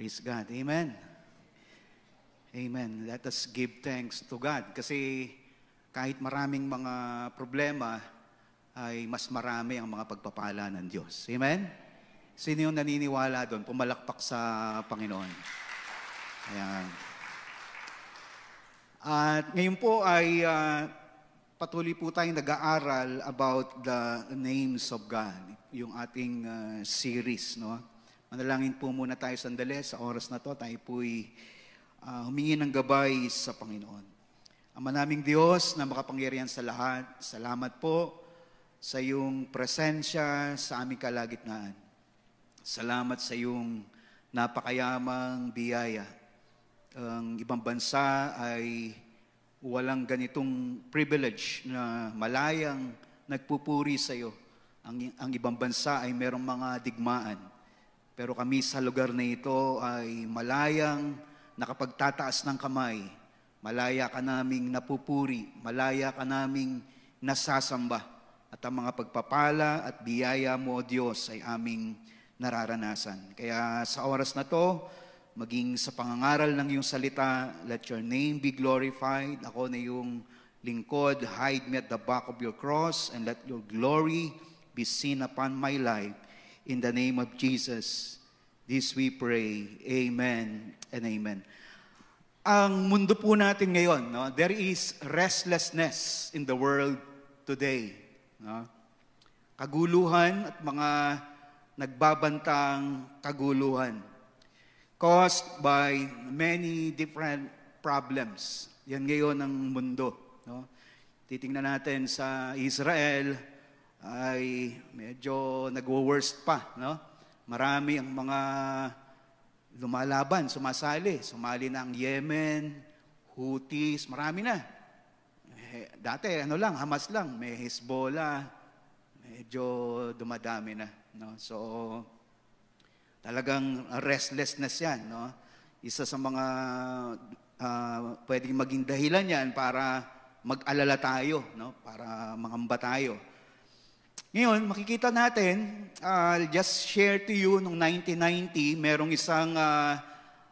Praise God. Amen. Amen. Let us give thanks to God. Kasi kahit maraming mga problema, ay mas marami ang mga pagpapala ng Diyos. Amen? Sino yung naniniwala doon? Pumalakpak sa Panginoon. Ayan. At ngayon po ay uh, patuloy po tayong nag-aaral about the names of God, yung ating uh, series. No? Manalangin po muna tayo sandali sa oras na to. Tayo po'y uh, humingi ng gabay sa Panginoon. Ama naming Diyos na makapangyarihan sa lahat, salamat po sa iyong presensya sa aming kalagitnaan. Salamat sa iyong napakayamang biyaya. Ang ibang bansa ay walang ganitong privilege na malayang nagpupuri sa iyo. Ang, ang ibang bansa ay merong mga digmaan pero kami sa lugar na ito ay malayang nakapagtataas ng kamay. Malaya ka naming napupuri, malaya ka naming nasasamba. At ang mga pagpapala at biyaya mo, O Diyos, ay aming nararanasan. Kaya sa oras na to, maging sa pangangaral ng iyong salita, let your name be glorified. Ako na yung lingkod, hide me at the back of your cross, and let your glory be seen upon my life In the name of Jesus, this we pray. Amen and amen. Ang mundo po natin ngayon, no, there is restlessness in the world today. No? Kaguluhan at mga nagbabantang kaguluhan caused by many different problems. Yan ngayon ang mundo. No? Titingnan natin sa Israel, ay medyo nagwo-worst pa, no? Marami ang mga lumalaban, sumasali. Sumali na ang Yemen, Houthis, marami na. Eh, dati, ano lang, Hamas lang, may Hezbollah, medyo dumadami na. No? So, talagang restlessness yan. No? Isa sa mga uh, pwedeng maging dahilan yan para mag-alala tayo, no? para mangamba tayo. Ngayon, makikita natin, uh, just share to you, nung 1990, merong isang uh,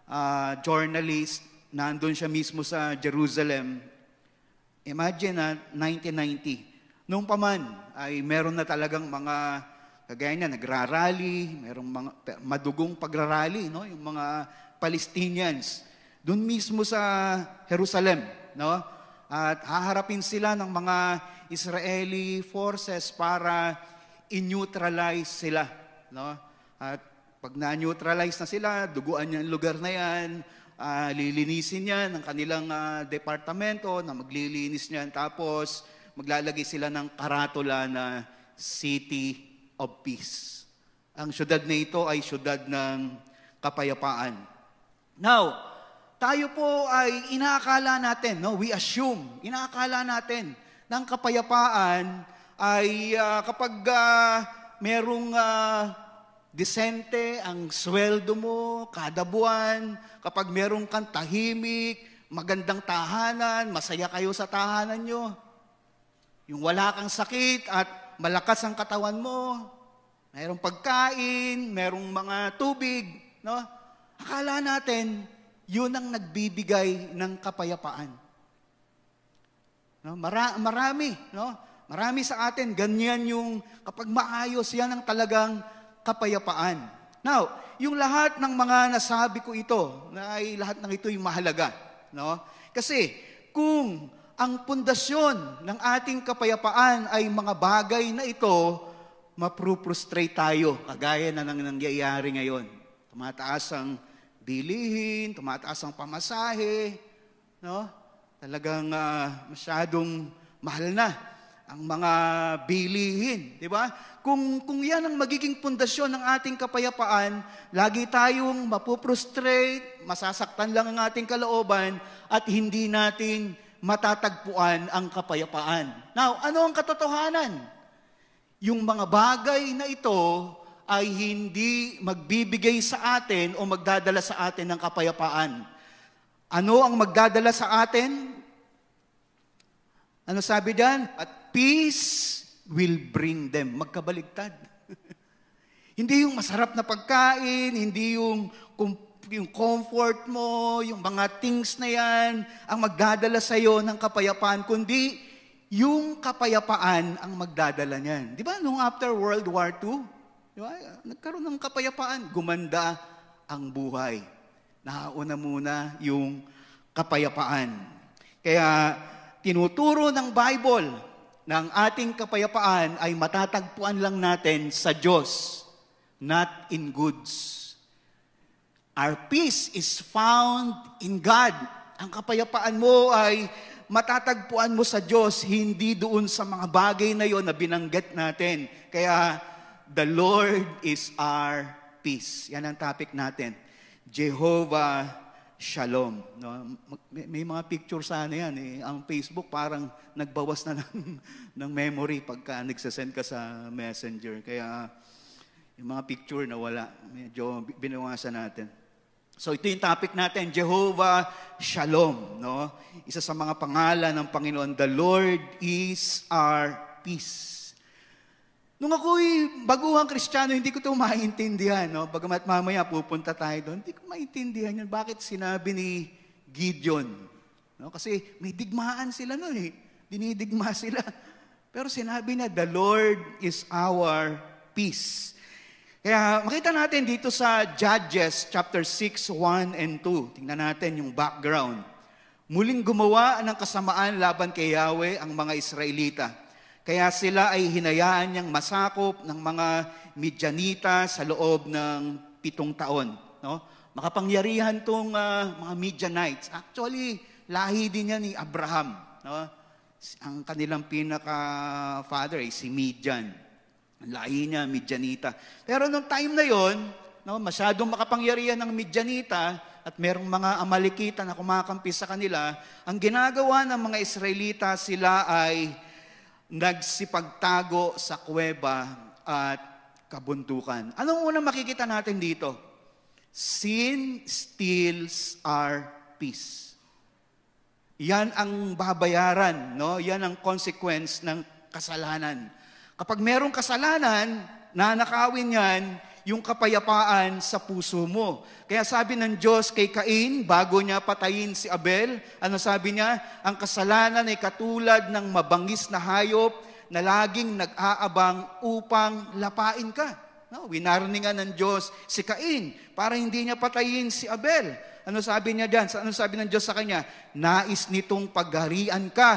uh, journalist, nandun siya mismo sa Jerusalem. Imagine na uh, 1990. Noong paman ay meron na talagang mga, kagaya niya, nagrarally, merong mga madugong pagrarally, no? yung mga Palestinians. Doon mismo sa Jerusalem. No? at haharapin sila ng mga Israeli forces para i neutralize sila. No? At pag na-neutralize na sila, duguan niya ang lugar na yan, uh, lilinisin niya ng kanilang uh, departamento na maglilinis niyan. Tapos maglalagay sila ng karatula na City of Peace. Ang syudad na ito ay syudad ng kapayapaan. Now, tayo po ay inaakala natin, no? we assume, inaakala natin ng kapayapaan ay uh, kapag uh, merong uh, disente ang sweldo mo kada buwan, kapag merong kang tahimik, magandang tahanan, masaya kayo sa tahanan nyo, yung wala kang sakit at malakas ang katawan mo, mayroong pagkain, mayroong mga tubig, no? Akala natin, yun ang nagbibigay ng kapayapaan. No? Mara- marami, no? Marami sa atin, ganyan yung, kapag maayos, yan ang talagang kapayapaan. Now, yung lahat ng mga nasabi ko ito, na ay lahat ng ito yung mahalaga. No? Kasi, kung ang pundasyon ng ating kapayapaan ay mga bagay na ito, maproprustrate tayo, kagaya na nang nangyayari ngayon. Tumataas ang bilihin, tumataas ang pamasahe, no? Talagang uh, masyadong mahal na ang mga bilihin, di ba? Kung kung 'yan ang magiging pundasyon ng ating kapayapaan, lagi tayong mapuprostrate, masasaktan lang ang ating kalooban at hindi natin matatagpuan ang kapayapaan. Now, ano ang katotohanan? Yung mga bagay na ito ay hindi magbibigay sa atin o magdadala sa atin ng kapayapaan. Ano ang magdadala sa atin? Ano sabi diyan? At peace will bring them. Magkabaligtad. hindi yung masarap na pagkain, hindi yung, yung comfort mo, yung mga things na yan, ang magdadala sa'yo ng kapayapaan, kundi yung kapayapaan ang magdadala niyan. Di ba nung after World War II, Di ba? Nagkaroon ng kapayapaan. Gumanda ang buhay. Nauna muna yung kapayapaan. Kaya tinuturo ng Bible na ang ating kapayapaan ay matatagpuan lang natin sa Diyos, not in goods. Our peace is found in God. Ang kapayapaan mo ay matatagpuan mo sa Diyos, hindi doon sa mga bagay na yon na binanggit natin. Kaya The Lord is our peace. Yan ang topic natin. Jehovah Shalom. No? May, may mga picture sana yan. Eh. Ang Facebook parang nagbawas na ng, ng memory pagka nagsasend ka sa messenger. Kaya yung mga picture na wala, medyo binawasan natin. So ito yung topic natin, Jehovah Shalom, no? Isa sa mga pangalan ng Panginoon, the Lord is our peace. Nung ako'y baguhang kristyano, hindi ko ito maintindihan. No? Bagamat mamaya pupunta tayo doon, hindi ko maintindihan yun. Bakit sinabi ni Gideon? No? Kasi may digmaan sila noon eh. Dinidigma sila. Pero sinabi na, the Lord is our peace. Kaya makita natin dito sa Judges chapter 6, 1 and 2. Tingnan natin yung background. Muling gumawa ng kasamaan laban kay Yahweh ang mga Israelita kaya sila ay hinayaan niyang masakop ng mga Midyanita sa loob ng pitong taon. No? Makapangyarihan tong uh, mga Midianites. Actually, lahi din yan ni Abraham. No? Ang kanilang pinaka-father ay si Midian. Lahi niya, Midyanita. Pero nung time na yon, no, masyadong makapangyarihan ng Midyanita, at merong mga Amalekita na kumakampi sa kanila, ang ginagawa ng mga Israelita, sila ay nagsipagtago sa kuweba at kabundukan. Anong unang makikita natin dito? Sin steals our peace. Yan ang babayaran, no? Yan ang consequence ng kasalanan. Kapag merong kasalanan, nanakawin yan, yung kapayapaan sa puso mo. Kaya sabi ng Diyos kay Cain, bago niya patayin si Abel, ano sabi niya? Ang kasalanan ay katulad ng mabangis na hayop na laging nag-aabang upang lapain ka. No, winarningan ng Diyos si Cain para hindi niya patayin si Abel. Ano sabi niya diyan? Ano sabi ng Diyos sa kanya? Nais nitong pagharian ka,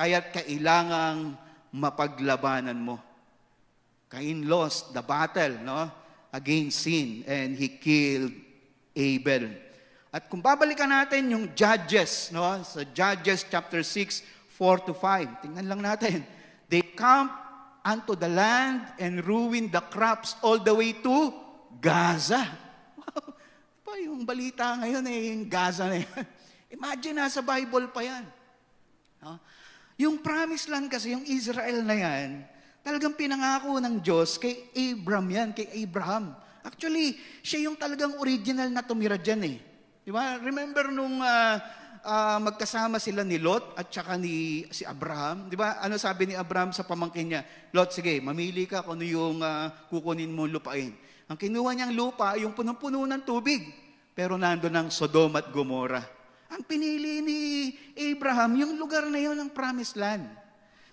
kaya't kailangang mapaglabanan mo. Cain lost the battle, no? against sin and he killed Abel. At kung babalikan natin yung Judges, no? sa Judges chapter 6, 4 to 5, tingnan lang natin. They camped unto the land and ruined the crops all the way to Gaza. Wow. Pa, yung balita ngayon eh, yung Gaza na yan. Imagine na sa Bible pa yan. No? Yung promise lang kasi, yung Israel na yan, Talagang pinangako ng Diyos kay Abraham yan, kay Abraham. Actually, siya yung talagang original na tumira dyan eh. Di ba? Remember nung uh, uh, magkasama sila ni Lot at saka ni si Abraham, 'di ba? Ano sabi ni Abraham sa pamangkin niya? Lot, sige, mamili ka kung ano yung uh, kukunin mo lupain. Ang kinuha niyang lupa ay yung punong-puno ng tubig, pero nandoon ang Sodom at Gomora. Ang pinili ni Abraham, yung lugar na yon ng promised land.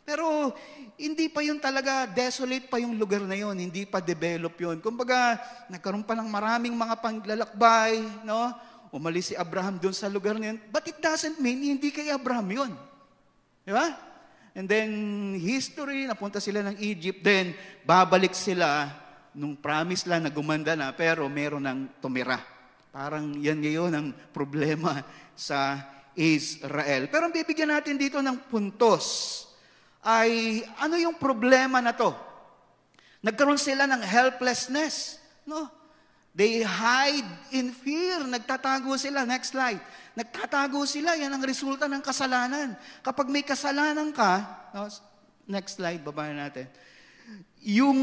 Pero hindi pa yun talaga, desolate pa yung lugar na yun, hindi pa develop yun. Kumbaga, nagkaroon pa ng maraming mga panglalakbay, no? Umalis si Abraham doon sa lugar na yun. But it doesn't mean hindi kay Abraham yun. Di ba? And then, history, napunta sila ng Egypt, then babalik sila nung promise lang na gumanda na, pero meron ng tumira. Parang yan ngayon ang problema sa Israel. Pero bibigyan natin dito ng puntos ay ano yung problema na to? Nagkaroon sila ng helplessness. No? They hide in fear. Nagtatago sila. Next slide. Nagtatago sila. Yan ang resulta ng kasalanan. Kapag may kasalanan ka, no? next slide, baba natin. Yung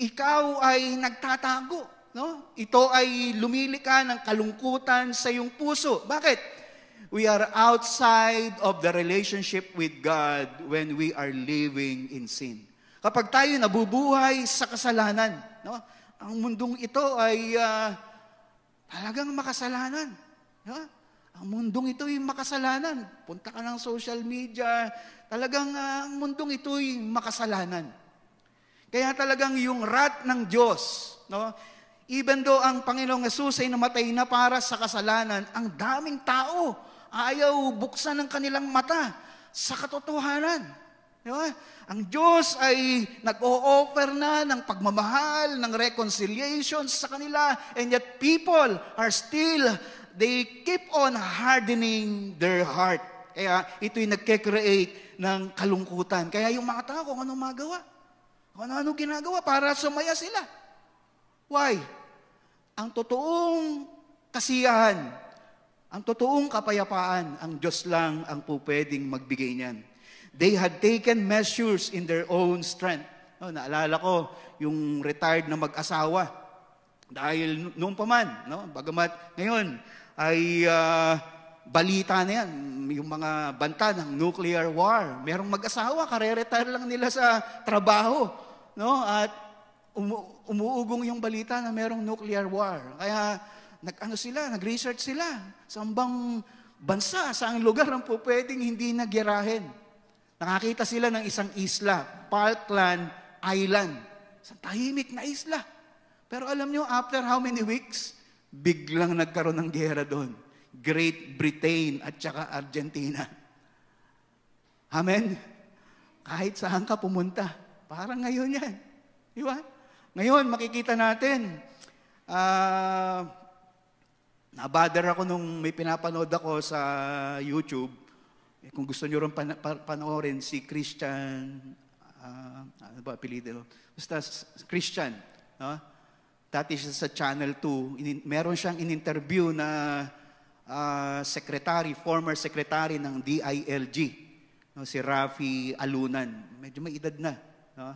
ikaw ay nagtatago. No? Ito ay lumilika ng kalungkutan sa iyong puso. Bakit? We are outside of the relationship with God when we are living in sin. Kapag tayo nabubuhay sa kasalanan, no? ang mundong ito ay uh, talagang makasalanan. No? Ang mundong ito ay makasalanan. Punta ka ng social media, talagang uh, ang mundong ito ay makasalanan. Kaya talagang yung rat ng Diyos, no? Even though ang Panginoong Yesus ay namatay na para sa kasalanan, ang daming tao Ayaw buksan ng kanilang mata sa katotohanan. Di ba? Ang Diyos ay nag-o-offer na ng pagmamahal, ng reconciliation sa kanila, and yet people are still, they keep on hardening their heart. Kaya ito'y nagke-create ng kalungkutan. Kaya yung mga tao, kung anong magawa, kung ano-ano ginagawa para sumaya sila. Why? Ang totoong kasiyahan ang totoong kapayapaan, ang Diyos lang ang pupwedeng magbigay niyan. They had taken measures in their own strength. No, naalala ko yung retired na mag-asawa. Dahil noon pa man, no? bagamat ngayon ay uh, balita na yan, yung mga banta ng nuclear war. Merong mag-asawa, kare-retire lang nila sa trabaho. No? At umu- umuugong yung balita na merong nuclear war. Kaya nag-ano sila, nag-research sila sa ambang bansa, sa ang lugar ang po pwedeng hindi nagyarahin. Nakakita sila ng isang isla, Falkland Island. Isang tahimik na isla. Pero alam nyo, after how many weeks, biglang nagkaroon ng gera doon. Great Britain at saka Argentina. Amen? Kahit saan ka pumunta, parang ngayon yan. Di ba? Ngayon, makikita natin, uh, Nabother ako nung may pinapanood ako sa YouTube. Eh, kung gusto nyo rin pan- pan- panoorin, si Christian, uh, ano ba apelido? Basta Christian. No? Dati siya sa Channel 2. In- meron siyang in-interview na uh, secretary, former secretary ng DILG. No? Si Rafi Alunan. Medyo may edad na. No?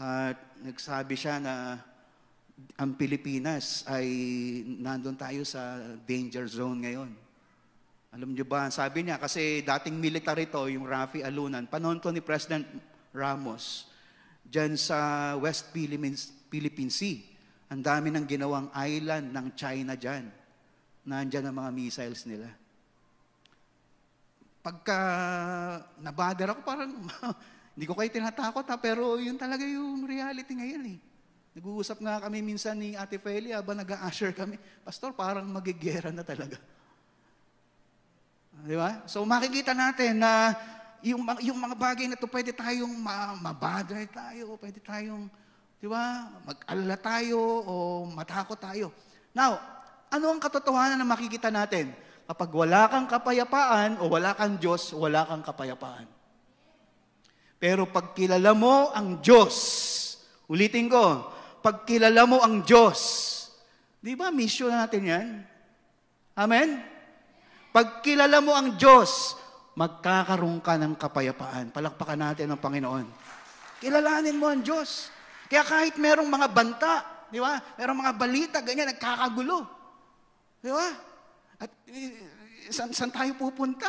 At uh, nagsabi siya na ang Pilipinas ay nandun tayo sa danger zone ngayon. Alam niyo ba, sabi niya, kasi dating military to, yung Rafi Alunan, panahon to ni President Ramos, dyan sa West Philippines, Philippine Sea. Ang dami ng ginawang island ng China dyan. Nandyan ang mga missiles nila. Pagka nabader ako, parang hindi ko kayo tinatakot ha, pero yun talaga yung reality ngayon eh. Nag-uusap nga kami minsan ni Ate Feli habang nag-a-usher kami. Pastor, parang magigera na talaga. Di ba? So makikita natin na yung, yung mga bagay na to pwede tayong ma- mabadre tayo, pwede tayong, di ba, mag-alala tayo o matakot tayo. Now, ano ang katotohanan na makikita natin? Kapag wala kang kapayapaan o wala kang Diyos, wala kang kapayapaan. Pero pag kilala mo ang Diyos, ulitin ko, Pagkilala mo ang Diyos. Di ba, mission natin yan? Amen? Pagkilala mo ang Diyos, magkakaroon ka ng kapayapaan. Palakpakan natin ang Panginoon. Kilalanin mo ang Diyos. Kaya kahit merong mga banta, di ba? Merong mga balita, ganyan, nagkakagulo. Di ba? At eh, san, san tayo pupunta?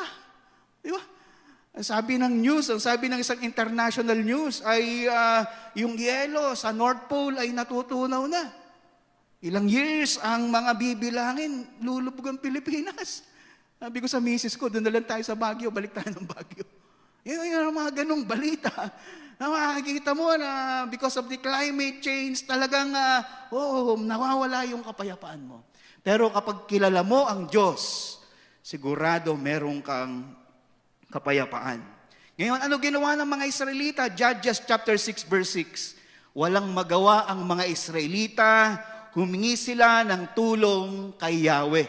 Di ba? Ang sabi ng news, ang sabi ng isang international news ay uh, yung yelo sa North Pole ay natutunaw na. Ilang years ang mga bibilangin, lulubog ang Pilipinas. Sabi ko sa misis ko, doon na lang tayo sa Baguio, balik tayo ng Baguio. Yun, yun ang mga ganong balita na makikita mo na because of the climate change, talagang uh, oh, nawawala yung kapayapaan mo. Pero kapag kilala mo ang Diyos, sigurado merong kang kapayapaan. Ngayon, ano ginawa ng mga Israelita? Judges chapter 6 verse 6. Walang magawa ang mga Israelita, humingi sila ng tulong kay Yahweh.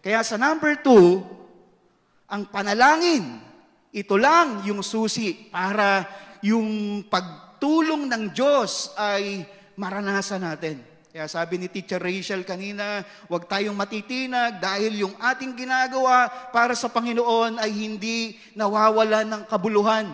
Kaya sa number 2, ang panalangin, ito lang yung susi para yung pagtulong ng Diyos ay maranasan natin. Kaya sabi ni Teacher Rachel kanina, huwag tayong matitinag dahil yung ating ginagawa para sa Panginoon ay hindi nawawala ng kabuluhan.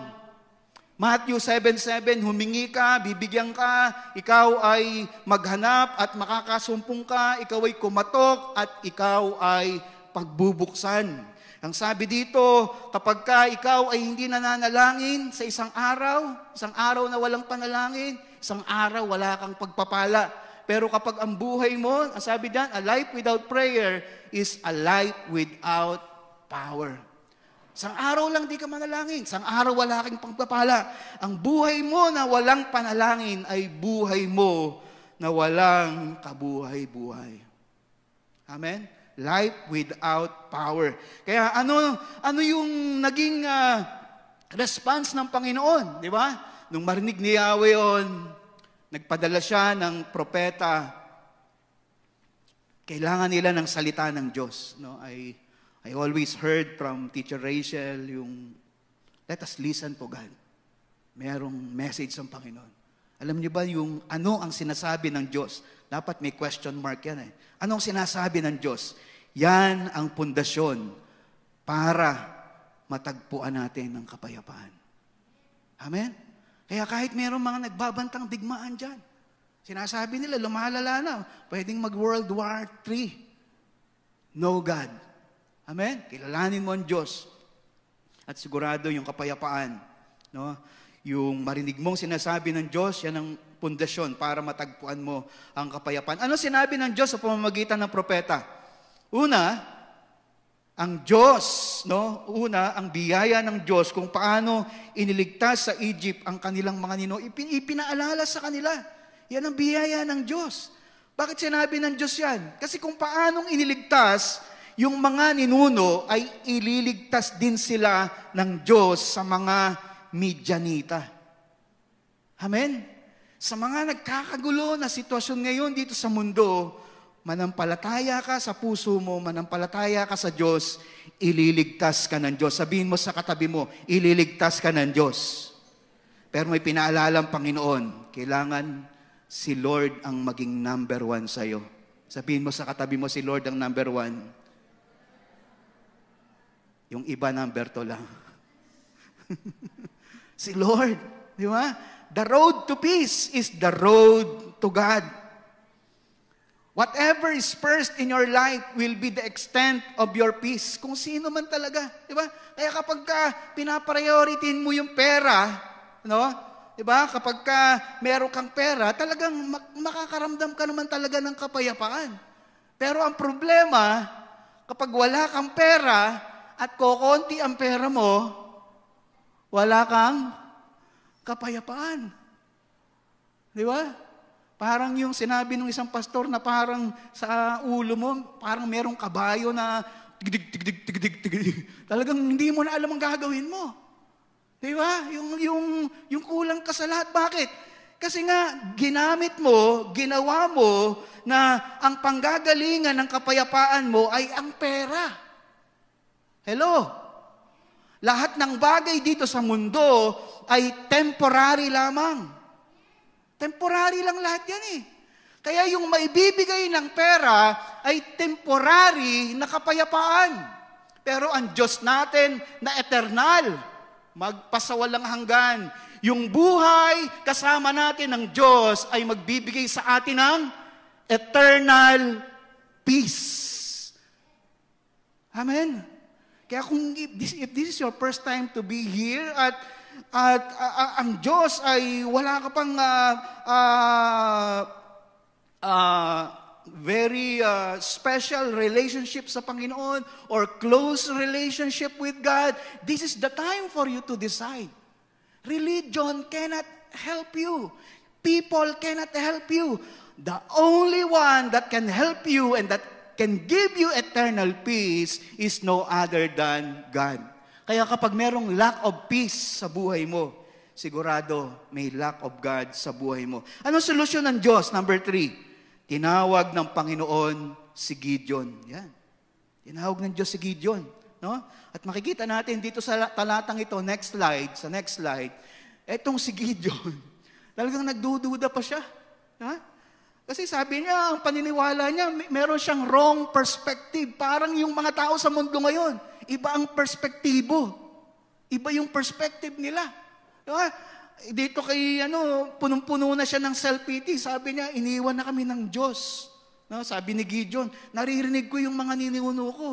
Matthew 7.7, humingi ka, bibigyan ka, ikaw ay maghanap at makakasumpong ka, ikaw ay kumatok at ikaw ay pagbubuksan. Ang sabi dito, kapag ka ikaw ay hindi nananalangin sa isang araw, isang araw na walang panalangin, isang araw wala kang pagpapala. Pero kapag ang buhay mo, ang sabi diyan, a life without prayer is a life without power. Sang araw lang di ka manalangin. Sang araw wala kang pagpapala. Ang buhay mo na walang panalangin ay buhay mo na walang kabuhay-buhay. Amen? Life without power. Kaya ano, ano yung naging uh, response ng Panginoon? Di ba? Nung marinig ni Yahweh yun, Nagpadala siya ng propeta. Kailangan nila ng salita ng Diyos. No? I, I always heard from Teacher Rachel yung, let us listen po God. Merong message ng Panginoon. Alam niyo ba yung ano ang sinasabi ng Diyos? Dapat may question mark yan eh. Anong sinasabi ng Diyos? Yan ang pundasyon para matagpuan natin ng kapayapaan. Amen? Kaya kahit meron mga nagbabantang digmaan dyan, sinasabi nila, lumalala na, pwedeng mag-World War III. No God. Amen? Kilalanin mo ang Diyos. At sigurado yung kapayapaan. No? Yung marinig mong sinasabi ng Diyos, yan ang pundasyon para matagpuan mo ang kapayapaan. Ano sinabi ng Diyos sa pamamagitan ng propeta? Una, ang Diyos, no? Una, ang biyaya ng Diyos kung paano iniligtas sa Egypt ang kanilang mga nino, ipin, ipinaalala sa kanila. Yan ang biyaya ng Diyos. Bakit sinabi ng Diyos yan? Kasi kung paanong iniligtas yung mga ninuno ay ililigtas din sila ng Diyos sa mga Midianita. Amen? Sa mga nagkakagulo na sitwasyon ngayon dito sa mundo, manampalataya ka sa puso mo, manampalataya ka sa Diyos, ililigtas ka ng Diyos. Sabihin mo sa katabi mo, ililigtas ka ng Diyos. Pero may pinaalala ang Panginoon, kailangan si Lord ang maging number one iyo. Sabihin mo sa katabi mo, si Lord ang number one. Yung iba number to lang. si Lord, di ba? The road to peace is the road to God. Whatever is first in your life will be the extent of your peace. Kung sino man talaga, 'di ba? Kaya kapag ka pinaprioritihin mo yung pera, no? 'Di ba? Kapag ka meron kang pera, talagang makakaramdam ka naman talaga ng kapayapaan. Pero ang problema, kapag wala kang pera at kokonti ang pera mo, wala kang kapayapaan. Di ba? Parang yung sinabi ng isang pastor na parang sa ulo mo, parang merong kabayo na tigdig, tigdig, tigdig, tigdig. Talagang hindi mo na alam ang gagawin mo. Di ba? Yung, yung, yung kulang ka sa lahat. Bakit? Kasi nga, ginamit mo, ginawa mo na ang panggagalingan ng kapayapaan mo ay ang pera. Hello? Lahat ng bagay dito sa mundo ay temporary lamang. Temporary lang lahat yan eh. Kaya yung maibibigay ng pera ay temporary na kapayapaan. Pero ang Diyos natin na eternal, magpasawalang hanggan. Yung buhay kasama natin ng Diyos ay magbibigay sa atin ng eternal peace. Amen? Kaya kung if this, if this is your first time to be here at at uh, ang Diyos ay wala ka pang uh, uh, uh, very uh, special relationship sa Panginoon or close relationship with God, this is the time for you to decide. Religion cannot help you. People cannot help you. The only one that can help you and that can give you eternal peace is no other than God. Kaya kapag merong lack of peace sa buhay mo, sigurado may lack of God sa buhay mo. Anong solusyon ng Diyos? Number three, tinawag ng Panginoon si Gideon. Yan. Tinawag ng Diyos si Gideon. No? At makikita natin dito sa talatang ito, next slide, sa next slide, etong si Gideon, talagang nagdududa pa siya. Ha? Kasi sabi niya, ang paniniwala niya, meron siyang wrong perspective. Parang yung mga tao sa mundo ngayon iba ang perspektibo. Iba yung perspective nila. Diba? Dito kay, ano, punong-puno na siya ng self-pity. Sabi niya, iniwan na kami ng Diyos. No, sabi ni Gideon, naririnig ko yung mga niniuno ko.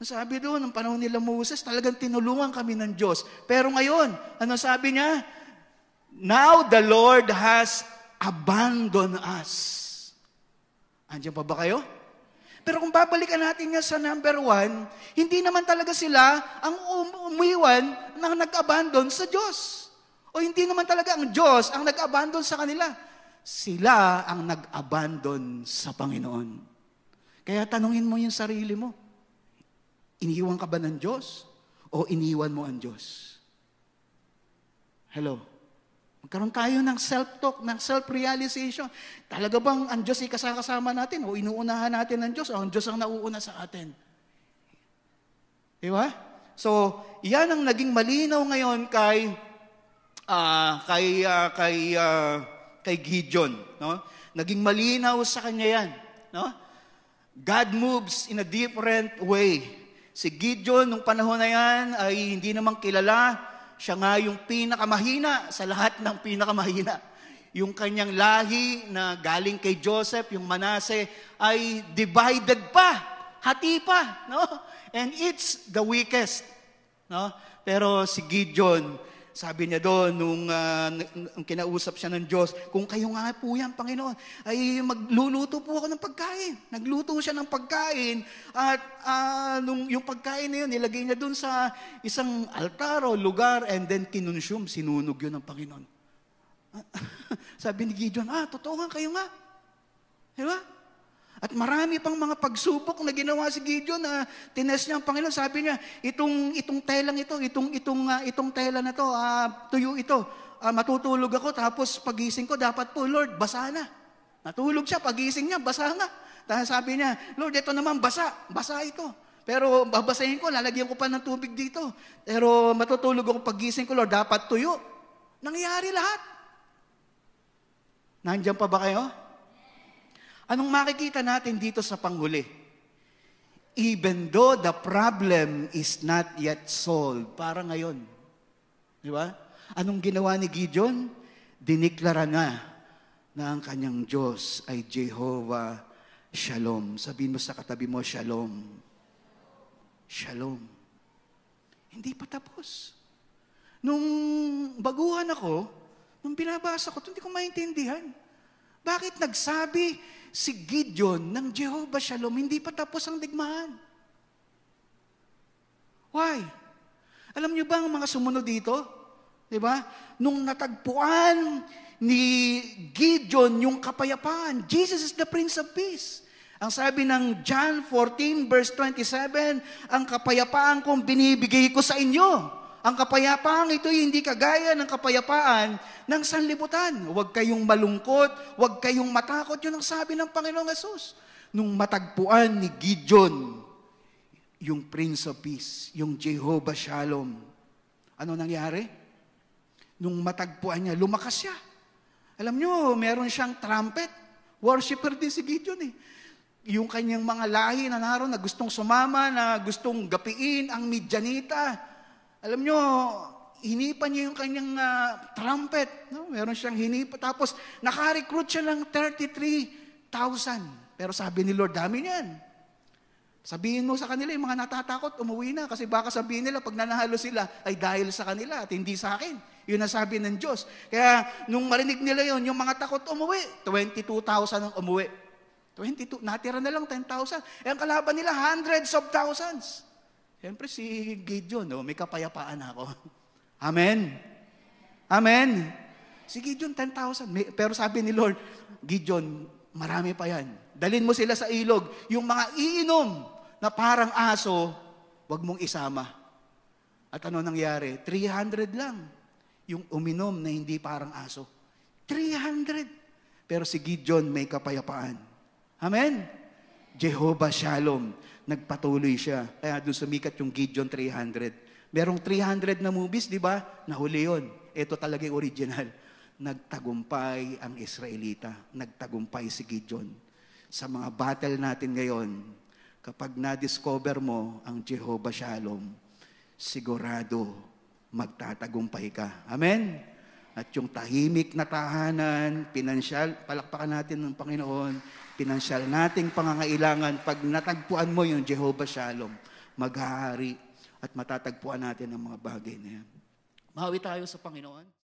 Sabi doon, ng panahon nila Moses, talagang tinulungan kami ng Diyos. Pero ngayon, ano sabi niya? Now the Lord has abandoned us. Andiyan pa ba kayo? Pero kung babalikan natin yan sa number one, hindi naman talaga sila ang um- umiwan ng nag-abandon sa Diyos. O hindi naman talaga ang Diyos ang nag-abandon sa kanila. Sila ang nag-abandon sa Panginoon. Kaya tanungin mo yung sarili mo. Iniwan ka ba ng Diyos? O iniwan mo ang Diyos? Hello? Magkaroon tayo ng self-talk, ng self-realization. Talaga bang ang Diyos ay kasakasama natin? O inuunahan natin ang Diyos? O ang Diyos ang nauuna sa atin? Di ba? So, iyan ang naging malinaw ngayon kay uh, kay uh, kay uh, kay Gideon, no? Naging malinaw sa kanya 'yan, no? God moves in a different way. Si Gideon nung panahon na 'yan ay hindi naman kilala siya nga yung pinakamahina sa lahat ng pinakamahina. Yung kanyang lahi na galing kay Joseph, yung Manase, ay divided pa, hati pa, no? And it's the weakest, no? Pero si Gideon, sabi niya doon, nung uh, kinausap siya ng Diyos, kung kayo nga po yan, Panginoon, ay magluluto po ako ng pagkain. Nagluto siya ng pagkain at uh, nung, yung pagkain na yun, nilagay niya doon sa isang altar o lugar and then kinonsume, sinunog yun ng Panginoon. sabi ni Gideon, ah, totoo nga, kayo nga. Di ba? At marami pang mga pagsubok na ginawa si Gideon na ah, tinest niya ang Panginoon. Sabi niya, itong, itong telang ito, itong, itong, uh, itong tela na to, uh, tuyo ito. Uh, matutulog ako, tapos pagising ko, dapat po, Lord, basa na. Natulog siya, pagising niya, basa na. Dahil sabi niya, Lord, ito naman basa, basa ito. Pero babasahin ko, lalagyan ko pa ng tubig dito. Pero matutulog ako pagising ko, Lord, dapat tuyo. Nangyari lahat. Nandiyan pa ba kayo? Anong makikita natin dito sa panghuli? Even though the problem is not yet solved, para ngayon. Di ba? Anong ginawa ni Gideon? Diniklara nga na ang kanyang Diyos ay Jehovah Shalom. Sabihin mo sa katabi mo, Shalom. Shalom. Hindi pa tapos. Nung baguhan ako, nung binabasa ko, hindi ko maintindihan. Bakit nagsabi si Gideon ng Jehovah Shalom, hindi pa tapos ang digmaan? Why? Alam niyo ba ang mga sumunod dito? Di ba? Nung natagpuan ni Gideon yung kapayapaan, Jesus is the Prince of Peace. Ang sabi ng John 14 verse 27, ang kapayapaan kong binibigay ko sa inyo. Ang kapayapaang ito ay hindi kagaya ng kapayapaan ng sanlibutan. Huwag kayong malungkot, huwag kayong matakot. Yun ang sabi ng Panginoong Yesus. Nung matagpuan ni Gideon, yung Prince of Peace, yung Jehovah Shalom, ano nangyari? Nung matagpuan niya, lumakas siya. Alam nyo, meron siyang trumpet. Worshipper din si Gideon eh yung kanyang mga lahi na naroon na gustong sumama, na gustong gapiin ang Midianita. Alam nyo, hinipan niya yung kanyang uh, trumpet. No? Meron siyang hinipa. Tapos, nakarecruit siya ng 33,000. Pero sabi ni Lord, dami niyan. Sabihin mo sa kanila, yung mga natatakot, umuwi na. Kasi baka sabihin nila, pag nanahalo sila, ay dahil sa kanila at hindi sa akin. Yun ang sabi ng Diyos. Kaya, nung marinig nila yon yung mga takot umuwi, 22,000 ang umuwi. 22, natira na lang 10,000. Eh, ang kalaban nila, hundreds of thousands. Siyempre si Gideon, no? Oh, may kapayapaan ako. Amen? Amen? Si Gideon, 10,000. Pero sabi ni Lord, Gideon, marami pa yan. Dalin mo sila sa ilog. Yung mga iinom na parang aso, wag mong isama. At ano nangyari? 300 lang yung uminom na hindi parang aso. 300. Pero si Gideon may kapayapaan. Amen? Jehovah Shalom. Nagpatuloy siya. Kaya doon sumikat yung Gideon 300. Merong 300 na movies, di ba? Nahuli yon. Ito talaga yung original. Nagtagumpay ang Israelita. Nagtagumpay si Gideon. Sa mga battle natin ngayon, kapag na-discover mo ang Jehovah Shalom, sigurado magtatagumpay ka. Amen? At yung tahimik na tahanan, pinansyal, palakpakan natin ng Panginoon, pinansyal nating pangangailangan, pag natagpuan mo yung Jehovah Shalom, maghahari at matatagpuan natin ang mga bagay na yan. Mahawi tayo sa Panginoon.